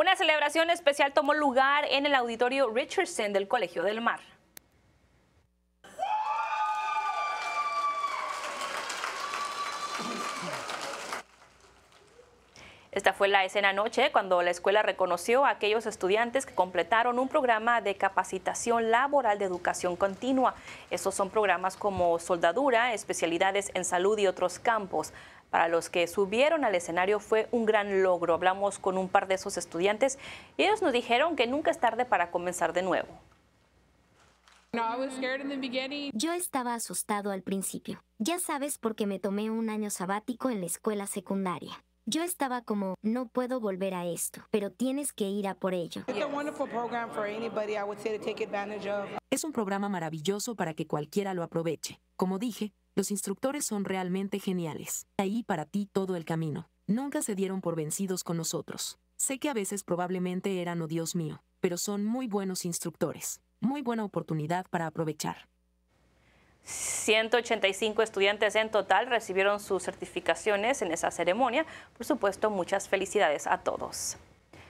Una celebración especial tomó lugar en el auditorio Richardson del Colegio del Mar. Esta fue la escena anoche cuando la escuela reconoció a aquellos estudiantes que completaron un programa de capacitación laboral de educación continua. Esos son programas como soldadura, especialidades en salud y otros campos para los que subieron al escenario fue un gran logro. Hablamos con un par de esos estudiantes y ellos nos dijeron que nunca es tarde para comenzar de nuevo. Yo estaba asustado al principio. Ya sabes porque me tomé un año sabático en la escuela secundaria. Yo estaba como, no puedo volver a esto, pero tienes que ir a por ello. Es un programa maravilloso para que cualquiera lo aproveche. Como dije, los instructores son realmente geniales. Ahí para ti todo el camino. Nunca se dieron por vencidos con nosotros. Sé que a veces probablemente eran, oh Dios mío, pero son muy buenos instructores. Muy buena oportunidad para aprovechar. 185 estudiantes en total recibieron sus certificaciones en esa ceremonia. Por supuesto, muchas felicidades a todos.